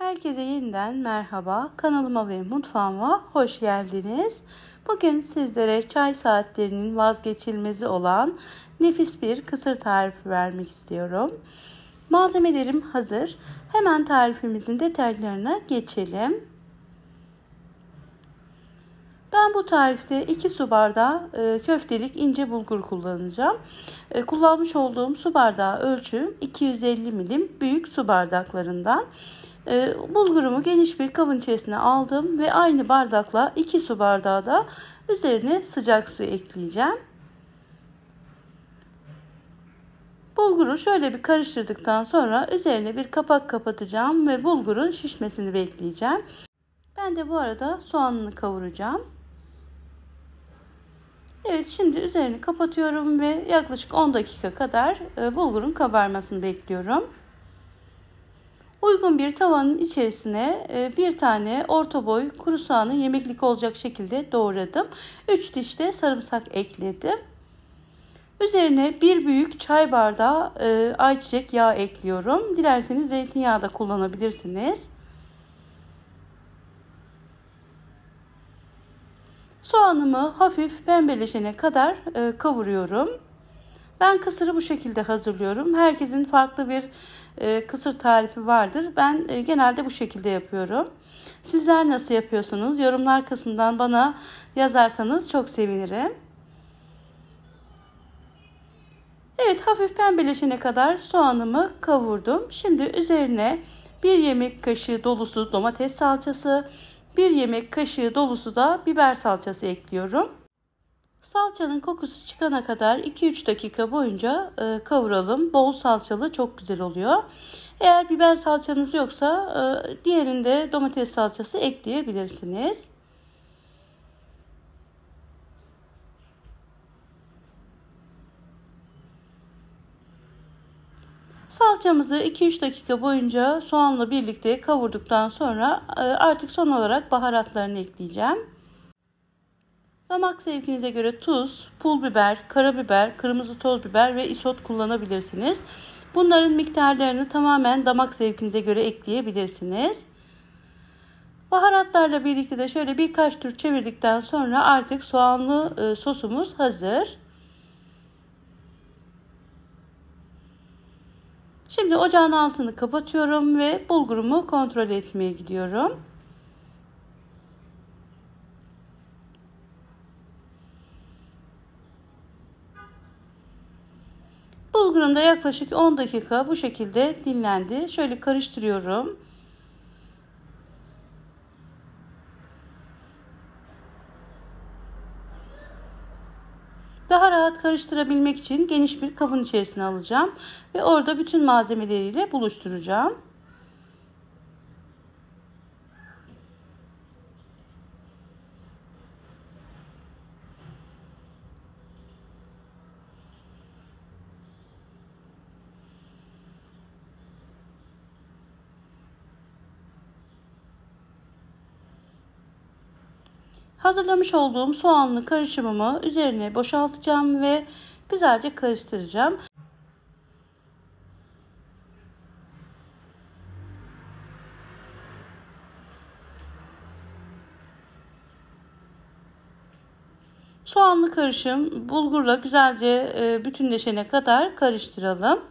Herkese yeniden merhaba. Kanalıma ve mutfağıma hoş geldiniz. Bugün sizlere çay saatlerinin vazgeçilmezi olan nefis bir kısır tarifi vermek istiyorum. Malzemelerim hazır. Hemen tarifimizin detaylarına geçelim. Ben bu tarifte 2 su bardağı e, köftelik ince bulgur kullanacağım. E, kullanmış olduğum su bardağı ölçüm 250 milim büyük su bardaklarından. Ee, bulgurumu geniş bir kabın içerisine aldım ve aynı bardakla 2 su bardağı da üzerine sıcak su ekleyeceğim. Bulguru şöyle bir karıştırdıktan sonra üzerine bir kapak kapatacağım ve bulgurun şişmesini bekleyeceğim. Ben de bu arada soğanını kavuracağım. Evet şimdi üzerini kapatıyorum ve yaklaşık 10 dakika kadar e, bulgurun kabarmasını bekliyorum. Uygun bir tavanın içerisine e, bir tane orta boy kuru soğanı yemeklik olacak şekilde doğradım. 3 diş de sarımsak ekledim. Üzerine bir büyük çay bardağı e, ayçiçek yağı ekliyorum. Dilerseniz zeytinyağı da kullanabilirsiniz. Soğanımı hafif pembeleşene kadar e, kavuruyorum. Ben kısırı bu şekilde hazırlıyorum. Herkesin farklı bir e, kısır tarifi vardır. Ben e, genelde bu şekilde yapıyorum. Sizler nasıl yapıyorsunuz? Yorumlar kısmından bana yazarsanız çok sevinirim. Evet hafif pembeleşene kadar soğanımı kavurdum. Şimdi üzerine 1 yemek kaşığı dolusu domates salçası, 1 yemek kaşığı dolusu da biber salçası ekliyorum. Salçanın kokusu çıkana kadar 2-3 dakika boyunca e, kavuralım. Bol salçalı çok güzel oluyor. Eğer biber salçanız yoksa e, diğerinde domates salçası ekleyebilirsiniz. Salçamızı 2-3 dakika boyunca soğanla birlikte kavurduktan sonra e, artık son olarak baharatlarını ekleyeceğim. Damak zevkinize göre tuz, pul biber, karabiber, kırmızı toz biber ve isot kullanabilirsiniz. Bunların miktarlarını tamamen damak zevkinize göre ekleyebilirsiniz. Baharatlarla birlikte de şöyle birkaç tur çevirdikten sonra artık soğanlı e, sosumuz hazır. Şimdi ocağın altını kapatıyorum ve bulgurumu kontrol etmeye gidiyorum. Bulgurum da yaklaşık 10 dakika bu şekilde dinlendi. Şöyle karıştırıyorum. Daha rahat karıştırabilmek için geniş bir kabın içerisine alacağım ve orada bütün malzemeleriyle buluşturacağım. Hazırlamış olduğum soğanlı karışımımı üzerine boşaltacağım ve güzelce karıştıracağım. Soğanlı karışım bulgurla güzelce e, bütünleşene kadar karıştıralım.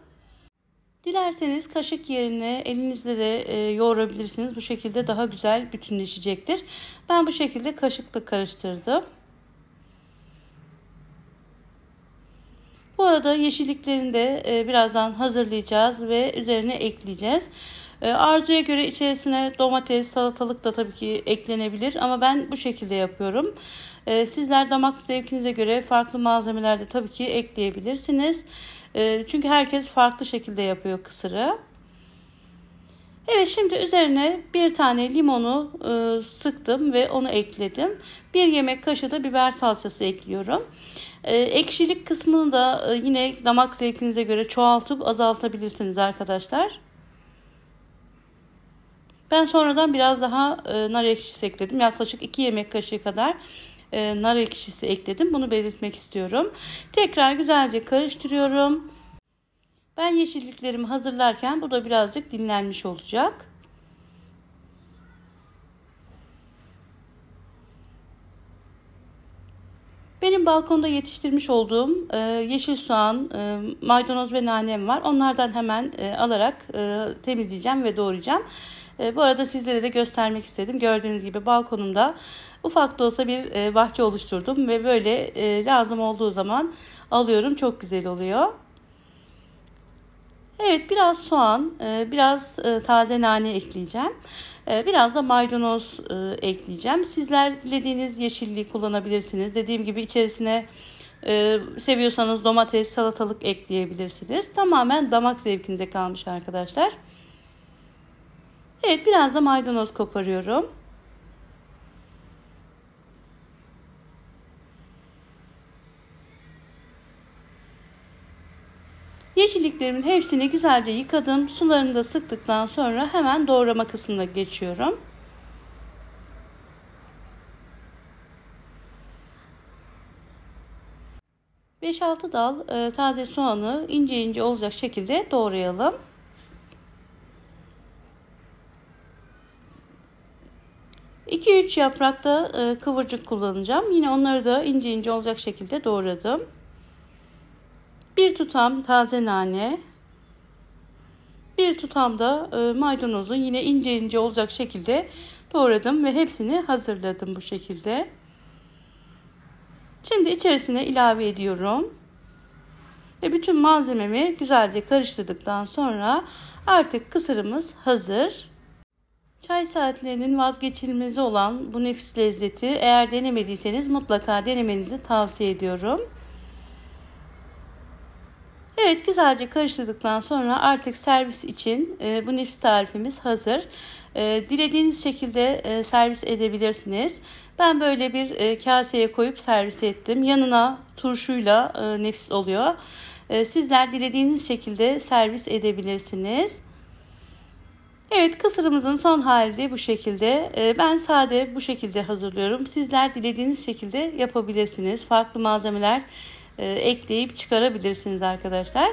Dilerseniz kaşık yerine elinizle de e, yoğurabilirsiniz. Bu şekilde daha güzel bütünleşecektir. Ben bu şekilde kaşıkla karıştırdım. arada yeşilliklerini de e, birazdan hazırlayacağız ve üzerine ekleyeceğiz. E, arzuya göre içerisine domates, salatalık da tabii ki eklenebilir ama ben bu şekilde yapıyorum. E, sizler damak zevkinize göre farklı malzemeler de tabii ki ekleyebilirsiniz. çünkü herkes farklı şekilde yapıyor kısırı. Evet şimdi üzerine bir tane limonu e, sıktım ve onu ekledim. Bir yemek kaşığı da biber salçası ekliyorum. E, ekşilik kısmını da e, yine damak zevkinize göre çoğaltıp azaltabilirsiniz arkadaşlar. Ben sonradan biraz daha e, nar ekşisi ekledim. Yaklaşık 2 yemek kaşığı kadar e, nar ekşisi ekledim. Bunu belirtmek istiyorum. Tekrar güzelce karıştırıyorum. Ben yeşilliklerimi hazırlarken bu da birazcık dinlenmiş olacak. Benim balkonda yetiştirmiş olduğum e, yeşil soğan, e, maydanoz ve nanem var. Onlardan hemen e, alarak e, temizleyeceğim ve doğrayacağım. E, bu arada sizlere de göstermek istedim. Gördüğünüz gibi balkonumda ufak da olsa bir e, bahçe oluşturdum ve böyle e, lazım olduğu zaman alıyorum. Çok güzel oluyor. Evet biraz soğan, e, biraz e, taze nane ekleyeceğim. E, biraz da maydanoz ekleyeceğim. Sizler dilediğiniz yeşilliği kullanabilirsiniz. Dediğim gibi içerisine seviyorsanız domates, salatalık ekleyebilirsiniz. Tamamen damak zevkinize kalmış arkadaşlar. Evet biraz da maydanoz koparıyorum. Yeşilliklerimin hepsini güzelce yıkadım. Sularını da sıktıktan sonra hemen doğrama kısmına geçiyorum. Beş altı dal e, taze soğanı ince ince olacak şekilde doğrayalım. İki üç yaprakta e, kıvırcık kullanacağım. Yine onları da ince ince olacak şekilde doğradım. Bir tutam taze nane, bir tutam da e, maydanozun yine ince ince olacak şekilde doğradım ve hepsini hazırladım bu şekilde. Şimdi içerisine ilave ediyorum. Ve bütün malzememi güzelce karıştırdıktan sonra artık kısırımız hazır. Çay saatlerinin vazgeçilmezi olan bu nefis lezzeti eğer denemediyseniz mutlaka denemenizi tavsiye ediyorum. Evet güzelce karıştırdıktan sonra artık servis için e, bu nefis tarifimiz hazır. E, dilediğiniz şekilde e, servis edebilirsiniz. Ben böyle bir e, kaseye koyup servis ettim. Yanına turşuyla e, nefis oluyor. E, sizler dilediğiniz şekilde servis edebilirsiniz. Evet kısırımızın son hali bu şekilde. E, ben sade bu şekilde hazırlıyorum. Sizler dilediğiniz şekilde yapabilirsiniz. Farklı malzemeler e, ekleyip çıkarabilirsiniz arkadaşlar.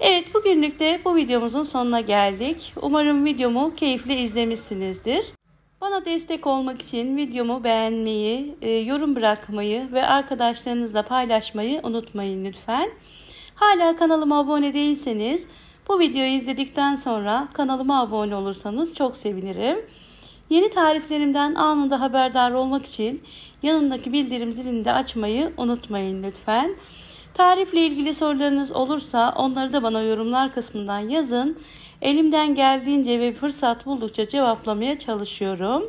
Evet bugünlük de bu videomuzun sonuna geldik. Umarım videomu keyifli izlemişsinizdir. Bana destek olmak için videomu beğenmeyi, e, yorum bırakmayı ve arkadaşlarınızla paylaşmayı unutmayın lütfen. Hala kanalıma abone değilseniz bu videoyu izledikten sonra kanalıma abone olursanız çok sevinirim. Yeni tariflerimden anında haberdar olmak için yanındaki bildirim zilini de açmayı unutmayın lütfen. Tarifle ilgili sorularınız olursa onları da bana yorumlar kısmından yazın. Elimden geldiğince ve fırsat buldukça cevaplamaya çalışıyorum.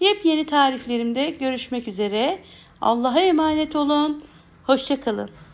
Yepyeni tariflerimde görüşmek üzere. Allah'a emanet olun. Hoşçakalın.